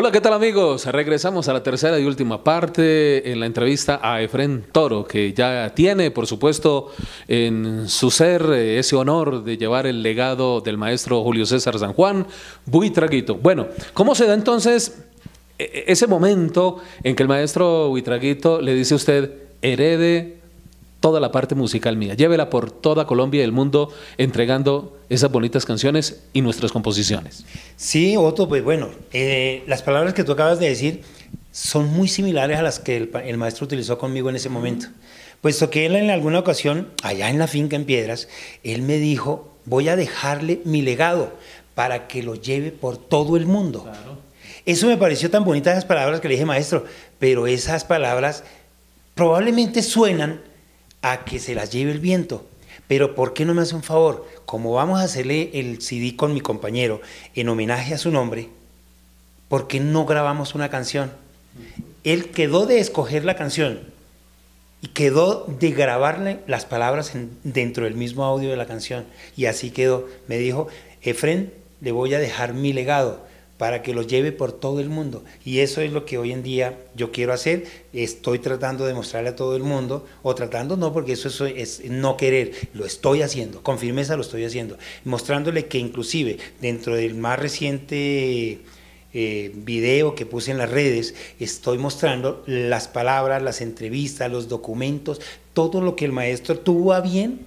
Hola, ¿qué tal amigos? Regresamos a la tercera y última parte en la entrevista a Efren Toro, que ya tiene, por supuesto, en su ser eh, ese honor de llevar el legado del maestro Julio César San Juan, Buitraguito. Bueno, ¿cómo se da entonces eh, ese momento en que el maestro Buitraguito le dice a usted, herede toda la parte musical mía. Llévela por toda Colombia y el mundo entregando esas bonitas canciones y nuestras composiciones. Sí, Otto, pues bueno, eh, las palabras que tú acabas de decir son muy similares a las que el, maestro utilizó conmigo en ese momento. Puesto que él en alguna ocasión, allá en la finca en Piedras, él me dijo, voy a dejarle mi legado para que lo lleve por todo el mundo. Eso me pareció tan bonita esas palabras que le dije, maestro, pero esas palabras probablemente suenan a que se las lleve el viento. Pero ¿por qué no me hace un favor? Como vamos a hacerle el CD con mi compañero en homenaje a su nombre, ¿por qué no grabamos una canción? Él quedó de escoger la canción y quedó de grabarle las palabras dentro del mismo audio de la canción. Y así quedó. Me dijo, Efren, le voy a dejar mi legado para que lo lleve por todo el mundo. Y eso es lo que hoy en día yo quiero hacer. Estoy tratando de mostrarle a todo el mundo, o tratando no, porque eso es, no querer, lo estoy haciendo, con firmeza lo estoy haciendo, mostrándole que inclusive dentro del más reciente... Eh, video que puse en las redes, estoy mostrando las palabras, las entrevistas, los documentos, todo lo que el maestro tuvo a bien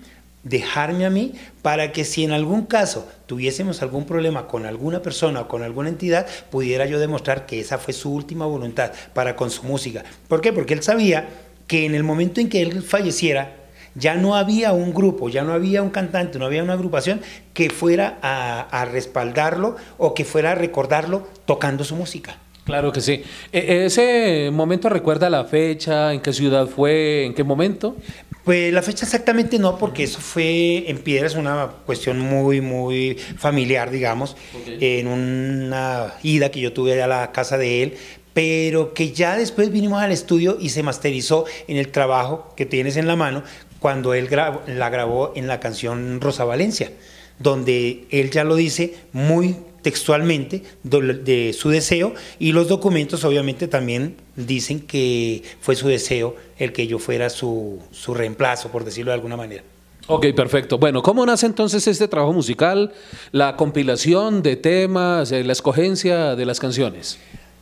dejarme a mí para que si en algún caso tuviésemos algún problema con alguna persona o con alguna entidad, pudiera yo demostrar que esa fue su última voluntad para con su música. ¿Por qué? Porque él sabía que en el momento en que él falleciera, ya no había un grupo, ya no había un cantante, no había una agrupación que fuera a, a respaldarlo o que fuera a recordarlo tocando su música. Claro que sí. E, e, ¿Ese momento recuerda la fecha? ¿En qué ciudad fue? ¿En qué momento? Pues la fecha exactamente no, porque eso fue en Piedras, una cuestión muy, muy familiar, digamos, en una ida que yo tuve a la casa de él, pero que ya después vinimos al estudio y se masterizó en el trabajo que tienes en la mano cuando él la grabó en la canción Rosa Valencia, donde él ya lo dice muy textualmente de, su deseo y los documentos obviamente también dicen que fue su deseo el que yo fuera su, su reemplazo, por decirlo de alguna manera. Ok, perfecto. Bueno, ¿cómo nace entonces este trabajo musical, la compilación de temas, eh, la escogencia de las canciones?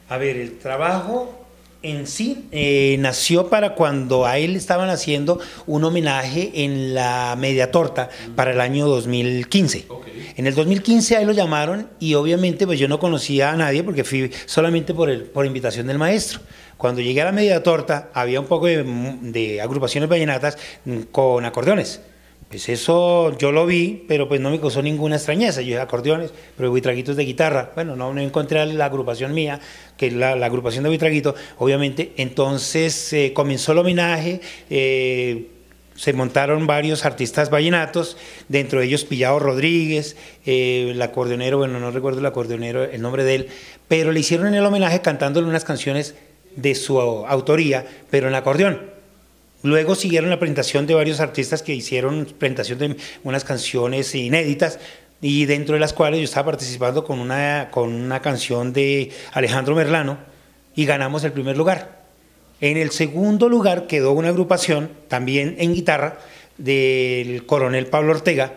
A ver, el trabajo en sí eh, nació para cuando a él estaban haciendo un homenaje en la media torta para el año 2015. En el 2015 ahí lo llamaron y obviamente pues yo no conocía a nadie porque fui solamente por, el, por invitación del maestro. Cuando llegué a la media torta había un poco de, de agrupaciones vallenatas mm, con acordeones. Pues eso yo lo vi, pero pues no me causó ninguna extrañeza. Yo dije acordeones, pero buitraguitos de guitarra. Bueno, no, encontré la agrupación mía, que es la, agrupación de Buitraguito. obviamente. Entonces eh, comenzó el homenaje. Eh, se montaron varios artistas vallenatos, dentro de ellos Pillado Rodríguez, eh, el acordeonero, bueno, no recuerdo el acordeonero, el nombre de él, pero le hicieron el homenaje cantándole unas canciones de su autoría, pero en acordeón. Luego siguieron la presentación de varios artistas que hicieron presentación de unas canciones inéditas y dentro de las cuales yo estaba participando con una, con una canción de Alejandro Merlano y ganamos el primer lugar. En el segundo lugar quedó una agrupación, también en guitarra, del coronel Pablo Ortega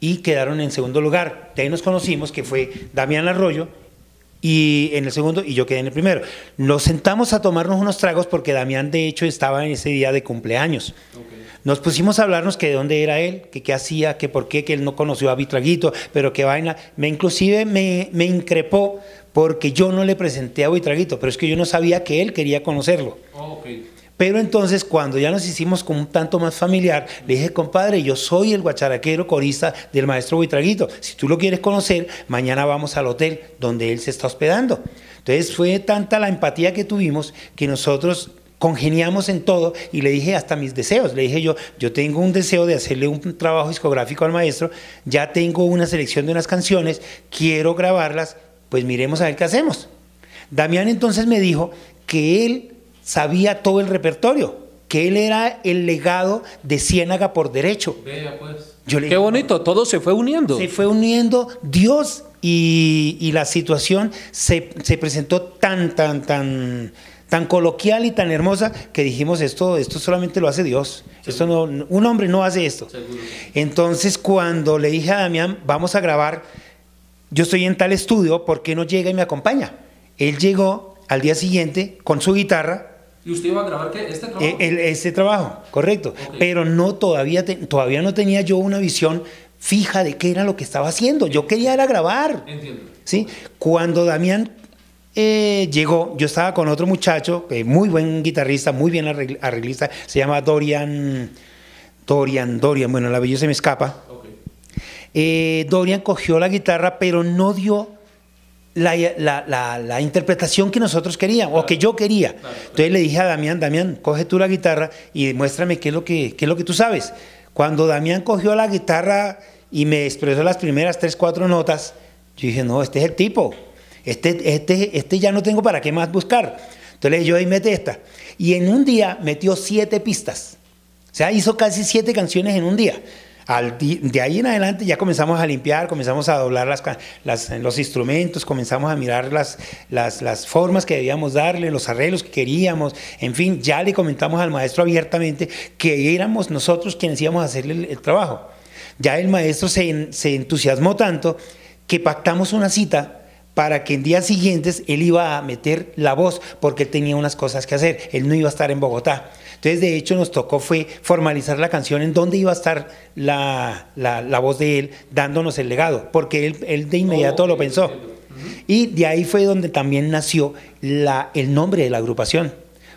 y quedaron en segundo lugar. De ahí nos conocimos que fue Damián Arroyo y en el segundo y yo quedé en el primero. Nos sentamos a tomarnos unos tragos porque Damián de hecho estaba en ese día de cumpleaños. Nos pusimos a hablarnos que de dónde era él, que qué hacía, que por qué, que él no conoció a Vitraguito, pero qué vaina. Me inclusive me, me increpó porque yo no le presenté a Vitraguito, pero es que yo no sabía que él quería conocerlo. Ah, pero entonces cuando ya nos hicimos como un tanto más familiar, le dije, compadre, yo soy el guacharaquero corista del maestro Buitraguito. Si tú lo quieres conocer, mañana vamos al hotel donde él se está hospedando. Entonces fue tanta la empatía que tuvimos que nosotros congeniamos en todo y le dije hasta mis deseos. Le dije yo, yo tengo un deseo de hacerle un trabajo discográfico al maestro, ya tengo una selección de unas canciones, quiero grabarlas, pues miremos a ver qué hacemos. Damián entonces me dijo que él sabía todo el repertorio, que él era el legado de Ciénaga por derecho. Pues. Qué bonito, todo se fue uniendo. Se fue uniendo Dios y, la situación se, presentó tan, tan, tan, tan coloquial y tan hermosa que dijimos esto, esto solamente lo hace Dios. Esto un hombre no hace esto. Entonces cuando le dije a Damián, vamos a grabar, yo estoy en tal estudio, ¿por qué no llega y me acompaña? Él llegó al día siguiente con su guitarra ¿Y usted iba a grabar qué? ¿Este trabajo? este trabajo, correcto. Pero no, todavía, todavía no tenía yo una visión fija de qué era lo que estaba haciendo. Yo quería era grabar. Entiendo. ¿sí? Cuando Damián eh, llegó, yo estaba con otro muchacho, eh, muy buen guitarrista, muy bien arreglista, se llama Dorian, Dorian, Dorian, bueno, la belleza me escapa. Dorian cogió la guitarra, pero no dio la, la, la, interpretación que nosotros queríamos, o que yo quería. Entonces le dije a Damián, Damián, coge tú la guitarra y muéstrame qué es lo que, es lo que tú sabes. Cuando Damián cogió la guitarra y me expresó las primeras tres, cuatro notas, yo dije, no, este es el tipo. Este, este, este ya no tengo para qué más buscar. Entonces le yo ahí mete esta. Y en un día metió siete pistas. O sea, hizo casi siete canciones en un día de ahí en adelante ya comenzamos a limpiar, comenzamos a doblar las, los instrumentos, comenzamos a mirar las, las, formas que debíamos darle, los arreglos que queríamos, en fin, ya le comentamos al maestro abiertamente que éramos nosotros quienes íbamos a hacerle el, trabajo. Ya el maestro se, se entusiasmó tanto que pactamos una cita para que en días siguientes él iba a meter la voz, porque él tenía unas cosas que hacer, él no iba a estar en Bogotá. Entonces, de hecho, nos tocó fue formalizar la canción en dónde iba a estar la, voz de él dándonos el legado, porque él, de inmediato lo pensó. Y de ahí fue donde también nació la, el nombre de la agrupación.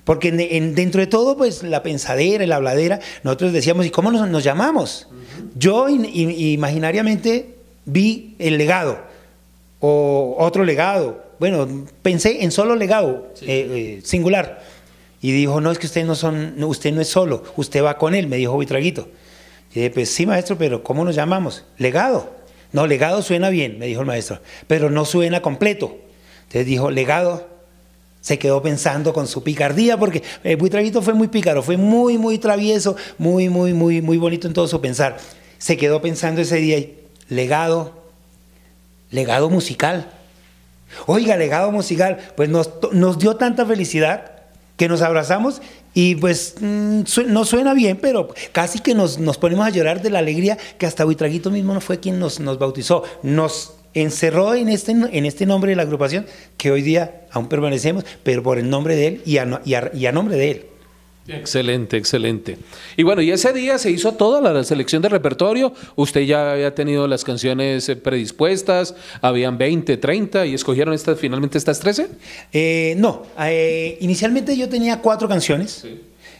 Porque dentro de todo, pues la pensadera, la habladera, nosotros decíamos, ¿y cómo nos, llamamos? Yo imaginariamente vi el legado o otro legado. Bueno, pensé en solo legado, eh, eh, singular. Y dijo, no, es que usted no, son, usted no es solo, usted va con él, me dijo Buitraguito. Y dije, pues sí, maestro, pero ¿cómo nos llamamos? Legado. No, legado suena bien, me dijo el maestro, pero no suena completo. Entonces dijo, legado, se quedó pensando con su picardía, porque eh, Buitraguito fue muy pícaro, fue muy, muy travieso, muy, muy, muy, muy bonito en todo su pensar. Se quedó pensando ese día, legado, legado musical. Oiga, legado musical, pues nos, dio tanta felicidad que nos abrazamos y pues mm, no suena bien, pero casi que nos, ponemos a llorar de la alegría que hasta huitraguito mismo no fue quien nos, nos bautizó. Nos encerró en este, en este nombre de la agrupación que hoy día aún permanecemos, pero por el nombre de él y a nombre de él. Excelente, excelente. Y bueno, y ese día se hizo toda la selección de repertorio. Usted ya había tenido las canciones eh, predispuestas, habían 20, 30 y escogieron estas, finalmente estas 13. Eh, no, eh, inicialmente yo tenía cuatro canciones,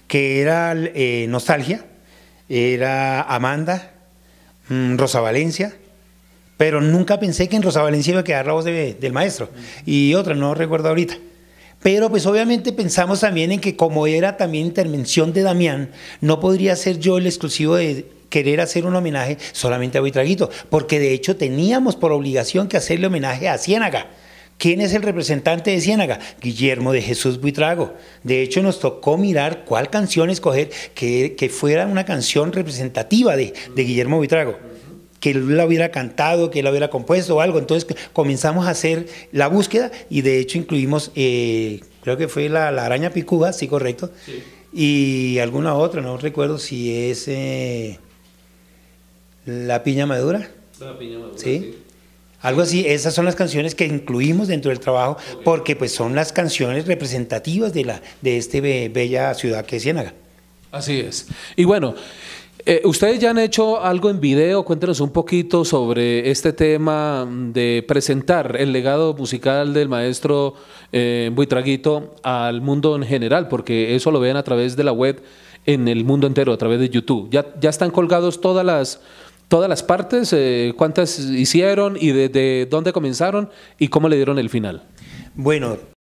que era Nostalgia, era Amanda, mm, Rosa Valencia, pero nunca pensé que en Rosa Valencia iba a quedar la voz de, del maestro. Y otra, no recuerdo ahorita. Pero pues obviamente pensamos también en que como era también intervención de Damián, no podría ser yo el exclusivo de querer hacer un homenaje solamente a Buitraguito, porque de hecho teníamos por obligación que hacerle homenaje a Ciénaga. ¿Quién es el representante de Ciénaga? Guillermo de Jesús Buitrago. De hecho, nos tocó mirar cuál canción escoger que, fuera una canción representativa de, de Guillermo Buitrago que él la hubiera cantado, que él la hubiera compuesto o algo. Entonces comenzamos a hacer la búsqueda y de hecho incluimos, eh, creo que fue la, araña Picuba, sí, correcto, y alguna otra, no recuerdo si es eh, la piña madura. La piña madura. ¿Sí? Algo así, esas son las canciones que incluimos dentro del trabajo porque pues son las canciones representativas de, la, de esta bella ciudad que es Ciénaga. Así es. Y bueno, eh, Ustedes ya han hecho algo en video, cuéntenos un poquito sobre este tema de presentar el legado musical del maestro eh, Buitraguito al mundo en general, porque eso lo ven a través de la web en el mundo entero, a través de YouTube. Ya, ya están colgados todas las, todas las partes, eh, cuántas hicieron y desde de dónde comenzaron y cómo le dieron el final. Bueno,